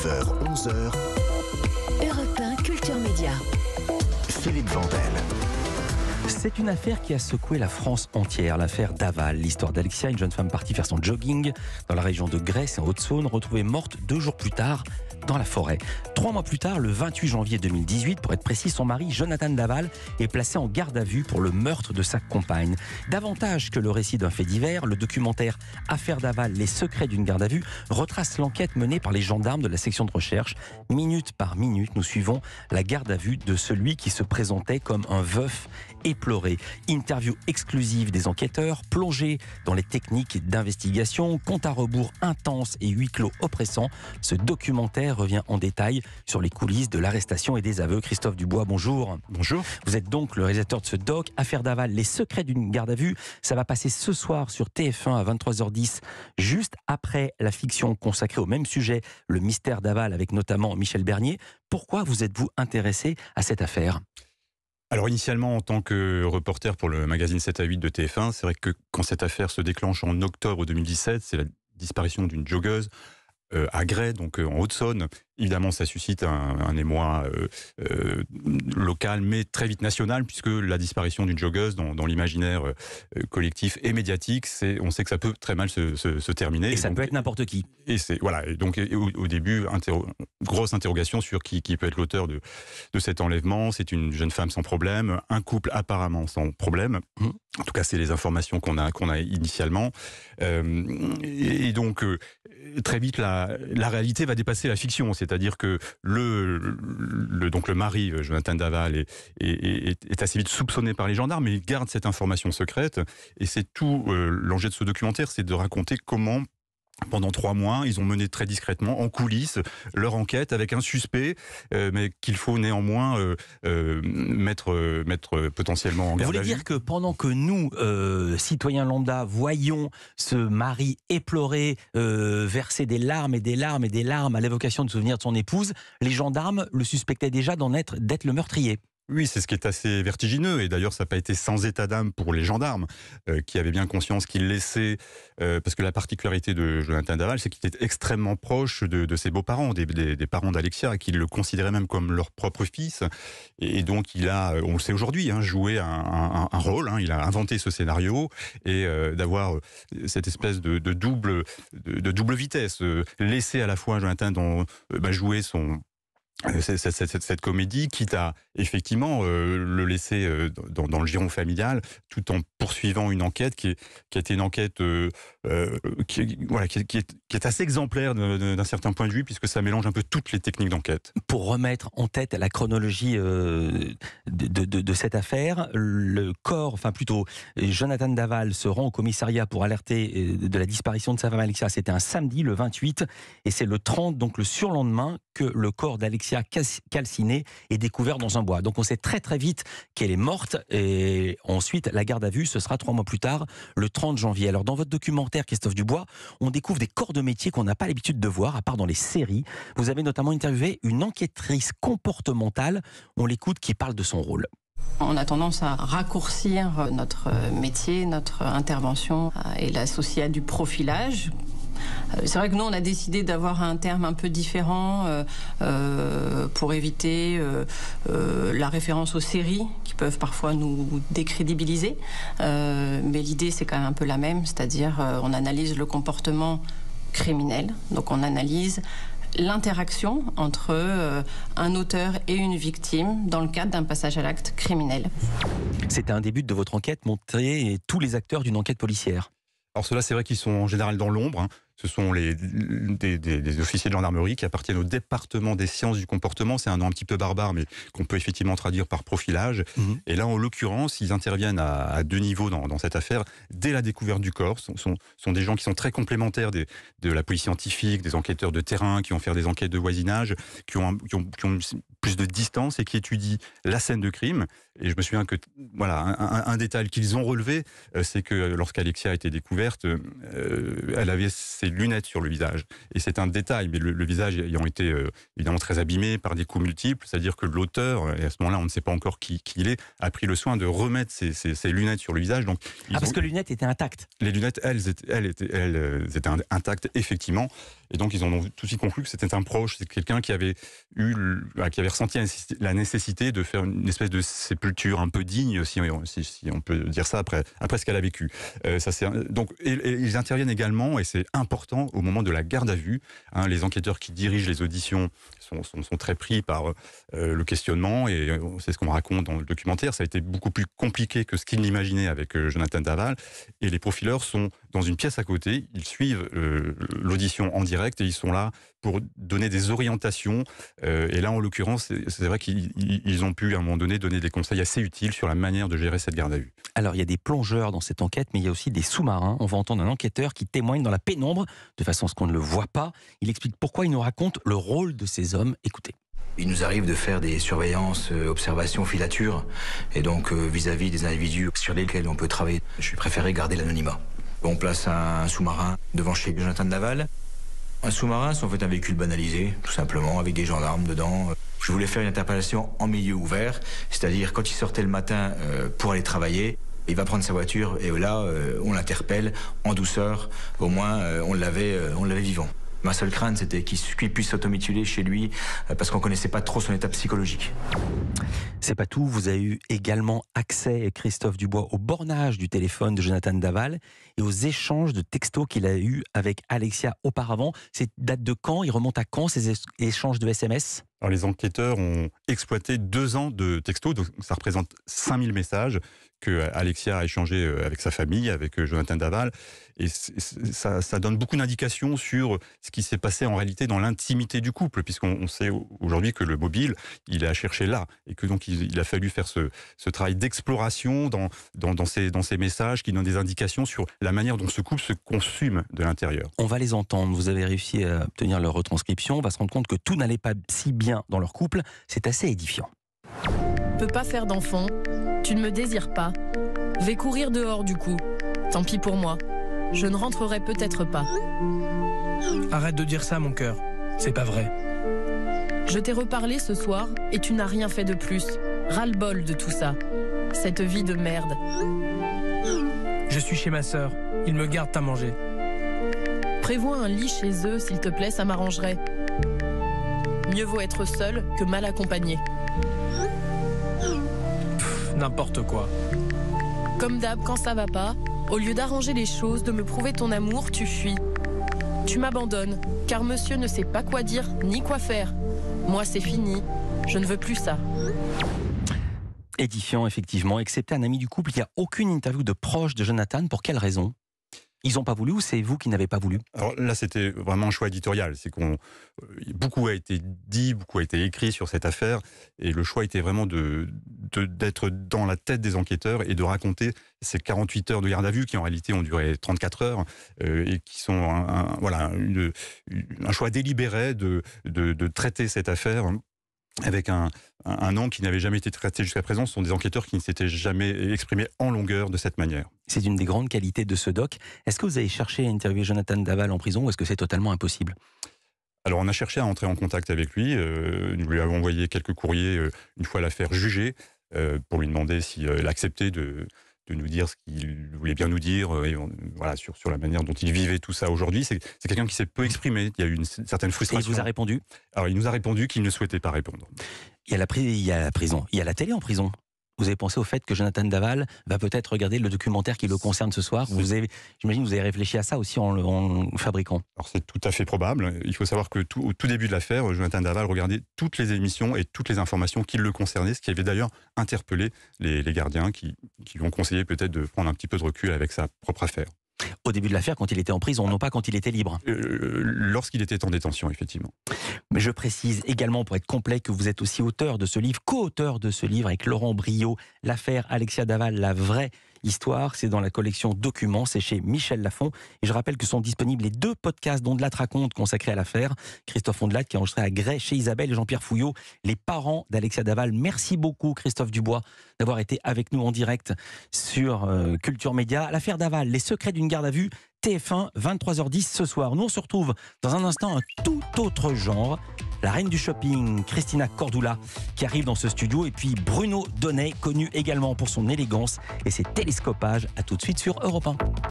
9h-11h, Europe Culture Média. Philippe Vandel. C'est une affaire qui a secoué la France entière, l'affaire d'Aval, l'histoire d'Alexia, une jeune femme partie faire son jogging dans la région de Grèce en Haute-Saône, retrouvée morte deux jours plus tard dans la forêt. Trois mois plus tard, le 28 janvier 2018, pour être précis, son mari, Jonathan Daval, est placé en garde à vue pour le meurtre de sa compagne. Davantage que le récit d'un fait divers, le documentaire Affaire Daval, les secrets d'une garde à vue, retrace l'enquête menée par les gendarmes de la section de recherche. Minute par minute, nous suivons la garde à vue de celui qui se présentait comme un veuf éploré. Interview exclusive des enquêteurs, plongée dans les techniques d'investigation, compte à rebours intense et huis clos oppressant, ce documentaire revient en détail sur les coulisses de l'arrestation et des aveux. Christophe Dubois, bonjour. Bonjour. Vous êtes donc le réalisateur de ce doc, Affaire d'Aval, les secrets d'une garde à vue. Ça va passer ce soir sur TF1 à 23h10, juste après la fiction consacrée au même sujet, le mystère d'Aval, avec notamment Michel Bernier. Pourquoi vous êtes-vous intéressé à cette affaire alors initialement, en tant que reporter pour le magazine 7 à 8 de TF1, c'est vrai que quand cette affaire se déclenche en octobre 2017, c'est la disparition d'une joggeuse, euh, à Grès, donc euh, en Haute-Saône, Évidemment, ça suscite un, émoi euh, euh, local, mais très vite national, puisque la disparition d'une joggeuse dans, l'imaginaire euh, collectif et médiatique, on sait que ça peut très mal se, terminer. Et, ça peut être n'importe qui. Et c'est voilà. donc au, début, grosse interrogation sur qui, qui peut être l'auteur de, de cet enlèvement. C'est une jeune femme sans problème, un couple apparemment sans problème. Mmh. En tout cas, c'est les informations qu'on a, qu'on a initialement. et, donc, très vite, la, la réalité va dépasser la fiction. C'est c'est-à-dire que le, donc le mari, euh, Jonathan Daval, est, assez vite soupçonné par les gendarmes, mais il garde cette information secrète. Et c'est tout euh, l'enjeu de ce documentaire, c'est de raconter comment pendant trois mois, ils ont mené très discrètement, en coulisses, leur enquête avec un suspect, euh, mais qu'il faut néanmoins euh, euh, mettre, mettre potentiellement en garde Vous voulez dire que pendant que nous, citoyens lambda, voyons ce mari éploré, verser des larmes et des larmes et des larmes à l'évocation de souvenirs de son épouse, les gendarmes le suspectaient déjà d'en être, d'être le meurtrier oui, c'est ce qui est assez vertigineux. Et d'ailleurs, ça n'a pas été sans état d'âme pour les gendarmes, euh, qui avaient bien conscience qu'ils laissaient. Euh, parce que la particularité de Jonathan Daval, c'est qu'il était extrêmement proche de, ses beaux-parents, des, parents d'Alexia, et le considéraient même comme leur propre fils. Et, donc, il a, euh, on le sait aujourd'hui, hein, joué un, rôle. Hein, il a inventé ce scénario. Et d'avoir cette espèce de, double, de, double vitesse, laisser à la fois Jonathan bah, jouer son euh, cette, comédie, quitte à effectivement euh, le laisser euh, dans, le giron familial, tout en poursuivant une enquête qui, qui a été une enquête qui, voilà, qui, est, qui, est, assez exemplaire d'un certain point de vue, puisque ça mélange un peu toutes les techniques d'enquête. Pour remettre en tête la chronologie de, de, cette affaire, le corps, enfin plutôt Jonathan Daval se rend au commissariat pour alerter de la disparition de sa femme Alexia. C'était un samedi, le 28, et c'est le 30, donc le surlendemain, que le corps d'Alexia a calcinée et découvert dans un bois. Donc on sait très très vite qu'elle est morte et ensuite la garde à vue, ce sera trois mois plus tard, le 30 janvier. Alors dans votre documentaire, Christophe Dubois, on découvre des corps de métier qu'on n'a pas l'habitude de voir, à part dans les séries. Vous avez notamment interviewé une enquêtrice comportementale, on l'écoute, qui parle de son rôle. On a tendance à raccourcir notre métier, notre intervention et l'associer à du profilage euh, c'est vrai que nous, on a décidé d'avoir un terme un peu différent euh, euh, pour éviter la référence aux séries qui peuvent parfois nous décrédibiliser. mais l'idée, c'est quand même un peu la même, c'est-à-dire on analyse le comportement criminel, donc on analyse l'interaction entre un auteur et une victime dans le cadre d'un passage à l'acte criminel. C'était un début de votre enquête, montrer tous les acteurs d'une enquête policière. Alors cela c'est vrai qu'ils sont en général dans l'ombre. Hein. Ce sont les, des, officiers de gendarmerie qui appartiennent au département des sciences du comportement. C'est un nom un petit peu barbare, mais qu'on peut effectivement traduire par profilage. Mhm. Et là, en l'occurrence, ils interviennent à, deux niveaux dans, cette affaire. Dès la découverte du corps, ce sont, des gens qui sont très complémentaires de la police scientifique, des enquêteurs de terrain qui vont faire des enquêtes de voisinage, qui ont, plus de distance et qui étudient la scène de crime. Et je me souviens que voilà un, détail qu'ils ont relevé, euh, c'est que lorsqu'Alexia a été découverte, euh, elle avait ses lunettes sur le visage. Et c'est un détail, mais le, visage ayant été euh, évidemment très abîmé par des coups multiples, c'est-à-dire que l'auteur, et à ce moment-là on ne sait pas encore qui, il est, a pris le soin de remettre ses, lunettes sur le visage. Donc, ah, parce que les lunettes étaient intactes Les lunettes, elles, elles, étaient, elles euh, étaient intactes, effectivement. Et donc, ils en ont tout de suite conclu que c'était un proche, c'est quelqu'un qui avait eu, bah, qui avait ressenti la nécessité de faire une espèce de sépulture un peu digne, si on, si, on peut dire ça, après, après ce qu'elle a vécu. Euh, ça, donc, ils interviennent également, et c'est important, au moment de la garde à vue. Hein, les enquêteurs qui dirigent les auditions sont, très pris par euh, le questionnement, et euh, c'est ce qu'on raconte dans le documentaire. Ça a été beaucoup plus compliqué que ce qu'ils l'imaginaient avec euh, Jonathan Daval, et les profileurs sont dans une pièce à côté, ils suivent euh, l'audition en direct et ils sont là pour donner des orientations. Euh, et là, en l'occurrence, c'est vrai qu'ils ont pu, à un moment donné, donner des conseils assez utiles sur la manière de gérer cette garde à vue. Alors, il y a des plongeurs dans cette enquête, mais il y a aussi des sous-marins. On va entendre un enquêteur qui témoigne dans la pénombre, de façon à ce qu'on ne le voit pas. Il explique pourquoi il nous raconte le rôle de ces hommes. Écoutez. Il nous arrive de faire des surveillances, euh, observations, filatures, et donc vis-à-vis des individus sur lesquels on peut travailler. Je préféré garder l'anonymat. On place un sous-marin devant chez Jonathan de Laval. Un sous-marin, c'est en fait un véhicule banalisé, tout simplement, avec des gendarmes dedans. Je voulais faire une interpellation en milieu ouvert, c'est-à-dire quand il sortait le matin euh, pour aller travailler, il va prendre sa voiture et là, euh, on l'interpelle en douceur. Au moins, euh, on l'avait, on l'avait vivant. Ma seule crainte, c'était qu'il puisse s'automutiler chez lui euh, parce qu'on connaissait pas trop son état psychologique. C'est pas tout, vous avez eu également accès, Christophe Dubois, au bornage du téléphone de Jonathan Daval et aux échanges de textos qu'il a eu avec Alexia auparavant. C'est date de quand Il remonte à quand ces échanges de SMS alors les enquêteurs ont exploité deux ans de textos, donc ça représente 5000 messages que euh, Alexia a échangé euh, avec sa famille, avec euh, Jonathan Daval, et ça, donne beaucoup d'indications sur ce qui s'est passé en réalité dans l'intimité du couple, puisqu'on sait aujourd'hui que le mobile, il est à chercher là, et que donc il, a fallu faire ce, travail d'exploration dans, dans, ces, dans ces messages qui donnent des indications sur la manière dont ce couple se consume de l'intérieur. On va les entendre, vous avez réussi à obtenir leur retranscription, on va se rendre compte que tout n'allait pas si bien dans leur couple, c'est assez édifiant. Peux pas faire d'enfant, tu ne me désires pas, vais courir dehors du coup, tant pis pour moi, je ne rentrerai peut-être pas. Arrête de dire ça, mon cœur, c'est pas vrai. Je t'ai reparlé ce soir et tu n'as rien fait de plus. Ras-le-bol de tout ça. Cette vie de merde. Je suis chez ma soeur Ils me gardent à manger. Prévois un lit chez eux, s'il te plaît, ça m'arrangerait. Mieux vaut être seul que mal accompagné. N'importe quoi. Comme d'hab, quand ça va pas, au lieu d'arranger les choses, de me prouver ton amour, tu fuis. Tu m'abandonnes, car monsieur ne sait pas quoi dire ni quoi faire. Moi, c'est fini. Je ne veux plus ça édifiant, effectivement, excepté un ami du couple. Il n'y a aucune interview de proche de Jonathan. Pour quelle raison ils n'ont pas voulu ou c'est vous qui n'avez pas voulu Alors là, c'était vraiment un choix éditorial. C'est qu'on euh, beaucoup a été dit, beaucoup a été écrit sur cette affaire, et le choix était vraiment de d'être dans la tête des enquêteurs et de raconter ces 48 heures de garde à vue qui en réalité ont duré 34 heures euh, et qui sont un, voilà un choix délibéré de, de, de traiter cette affaire avec un, nom qui n'avait jamais été traité jusqu'à présent. Ce sont des enquêteurs qui ne s'étaient jamais exprimés en longueur de cette manière. C'est une des grandes qualités de ce doc. Est-ce que vous avez cherché à interviewer Jonathan Daval en prison ou est-ce que c'est totalement impossible alors on a cherché à entrer en contact avec lui, euh, nous lui avons envoyé quelques courriers euh, une fois l'affaire jugée euh, pour lui demander s'il acceptait de, de nous dire ce qu'il voulait bien nous dire, euh, et voilà, sur, la manière dont il vivait tout ça aujourd'hui. C'est quelqu'un qui s'est peu exprimé, il y a eu une certaine frustration. Et il vous a répondu Alors il nous a répondu qu'il ne souhaitait pas répondre. a il y a prison, il y a la télé en prison vous avez pensé au fait que Jonathan Daval va peut-être regarder le documentaire qui le concerne ce soir. Vous avez, vous avez réfléchi à ça aussi en le, fabriquant. Alors c'est tout à fait probable. Il faut savoir que tout, au tout début de l'affaire, Jonathan Daval regardait toutes les émissions et toutes les informations qui le concernaient, ce qui avait d'ailleurs interpellé les, gardiens qui, lui ont conseillé peut-être de prendre un petit peu de recul avec sa propre affaire. Au début de l'affaire, quand il était en prison, non pas quand il était libre. Euh, lorsqu'il était en détention, effectivement. Mais je précise également, pour être complet, que vous êtes aussi auteur de ce livre, co-auteur de ce livre avec Laurent Brio, l'affaire Alexia Daval, la vraie Histoire, c'est dans la collection Documents, c'est chez Michel Laffont. Et je rappelle que sont disponibles les deux podcasts d'Ondelat raconte consacrés à l'affaire. Christophe Ondelat qui a enregistré à Grès chez Isabelle et Jean-Pierre Fouillot, les parents d'Alexia Daval. Merci beaucoup Christophe Dubois d'avoir été avec nous en direct sur euh, Culture Média. L'affaire Daval, les secrets d'une garde à vue, TF1, 23h10 ce soir. Nous, on se retrouve dans un instant un tout autre genre la reine du shopping, Christina Cordula, qui arrive dans ce studio, et puis Bruno Donnet, connu également pour son élégance et ses télescopages. À tout de suite sur Europe 1.